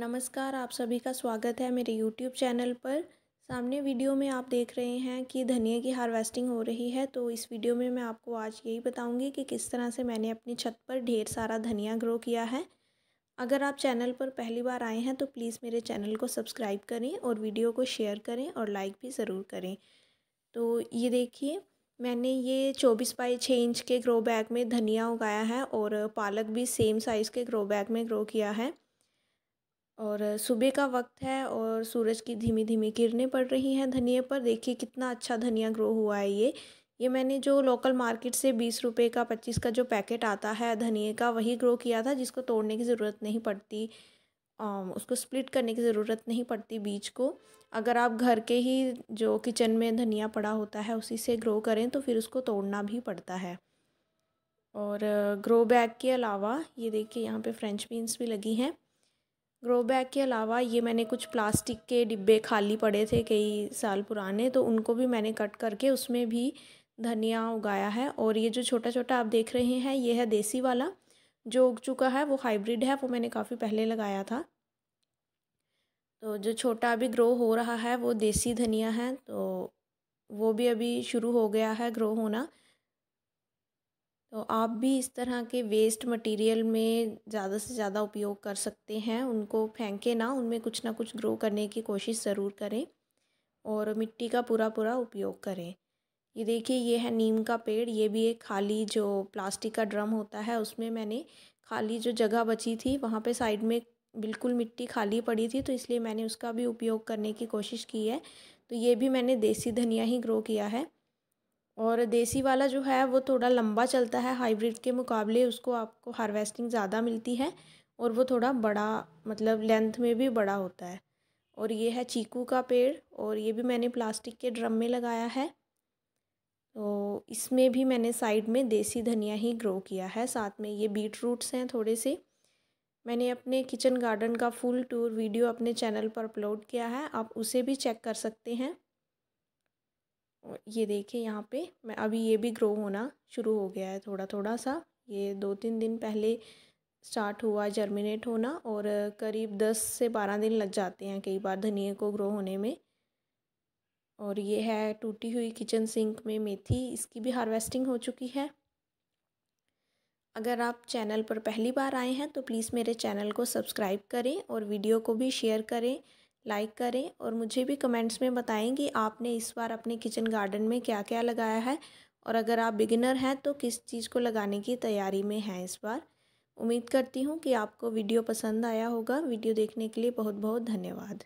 नमस्कार आप सभी का स्वागत है मेरे यूट्यूब चैनल पर सामने वीडियो में आप देख रहे हैं कि धनिया की हार्वेस्टिंग हो रही है तो इस वीडियो में मैं आपको आज यही बताऊंगी कि किस तरह से मैंने अपनी छत पर ढेर सारा धनिया ग्रो किया है अगर आप चैनल पर पहली बार आए हैं तो प्लीज़ मेरे चैनल को सब्सक्राइब करें और वीडियो को शेयर करें और लाइक भी ज़रूर करें तो ये देखिए मैंने ये चौबीस बाई छः इंच के ग्रो बैग में धनिया उगाया है और पालक भी सेम साइज़ के ग्रो बैग में ग्रो किया है और सुबह का वक्त है और सूरज की धीमी धीमी किरणें पड़ रही हैं धनिए पर देखिए कितना अच्छा धनिया ग्रो हुआ है ये ये मैंने जो लोकल मार्केट से बीस रुपये का पच्चीस का जो पैकेट आता है धनिए का वही ग्रो किया था जिसको तोड़ने की ज़रूरत नहीं पड़ती उसको स्प्लिट करने की ज़रूरत नहीं पड़ती बीज को अगर आप घर के ही जो किचन में धनिया पड़ा होता है उसी से ग्रो करें तो फिर उसको तोड़ना भी पड़ता है और ग्रो बैग के अलावा ये देखिए यहाँ पे फ्रेंच बीन्स भी लगी हैं ग्रो बैग के अलावा ये मैंने कुछ प्लास्टिक के डिब्बे खाली पड़े थे कई साल पुराने तो उनको भी मैंने कट करके उसमें भी धनिया उगाया है और ये जो छोटा छोटा आप देख रहे हैं ये है देसी वाला जो उग चुका है वो हाइब्रिड है वो मैंने काफ़ी पहले लगाया था तो जो छोटा अभी ग्रो हो रहा है वो देसी धनिया है तो वो भी अभी शुरू हो गया है ग्रो होना तो आप भी इस तरह के वेस्ट मटेरियल में ज़्यादा से ज़्यादा उपयोग कर सकते हैं उनको फेंके ना उनमें कुछ ना कुछ ग्रो करने की कोशिश ज़रूर करें और मिट्टी का पूरा पूरा उपयोग करें ये देखिए ये है नीम का पेड़ ये भी एक खाली जो प्लास्टिक का ड्रम होता है उसमें मैंने खाली जो जगह बची थी वहाँ पे साइड में बिल्कुल मिट्टी खाली पड़ी थी तो इसलिए मैंने उसका भी उपयोग करने की कोशिश की है तो ये भी मैंने देसी धनिया ही ग्रो किया है और देसी वाला जो है वो थोड़ा लंबा चलता है हाइब्रिड के मुकाबले उसको आपको हार्वेस्टिंग ज़्यादा मिलती है और वो थोड़ा बड़ा मतलब लेंथ में भी बड़ा होता है और ये है चीकू का पेड़ और ये भी मैंने प्लास्टिक के ड्रम में लगाया है तो इसमें भी मैंने साइड में देसी धनिया ही ग्रो किया है साथ में ये बीट रूट्स हैं थोड़े से मैंने अपने किचन गार्डन का फुल टूर वीडियो अपने चैनल पर अपलोड किया है आप उसे भी चेक कर सकते हैं ये देखिए यहाँ पे मैं अभी ये भी ग्रो होना शुरू हो गया है थोड़ा थोड़ा सा ये दो तीन दिन पहले स्टार्ट हुआ जर्मिनेट होना और करीब दस से बारह दिन लग जाते हैं कई बार धनिए को ग्रो होने में और ये है टूटी हुई किचन सिंक में मेथी इसकी भी हार्वेस्टिंग हो चुकी है अगर आप चैनल पर पहली बार आए हैं तो प्लीज़ मेरे चैनल को सब्सक्राइब करें और वीडियो को भी शेयर करें लाइक करें और मुझे भी कमेंट्स में बताएं कि आपने इस बार अपने किचन गार्डन में क्या क्या लगाया है और अगर आप बिगिनर हैं तो किस चीज़ को लगाने की तैयारी में हैं इस बार उम्मीद करती हूँ कि आपको वीडियो पसंद आया होगा वीडियो देखने के लिए बहुत बहुत धन्यवाद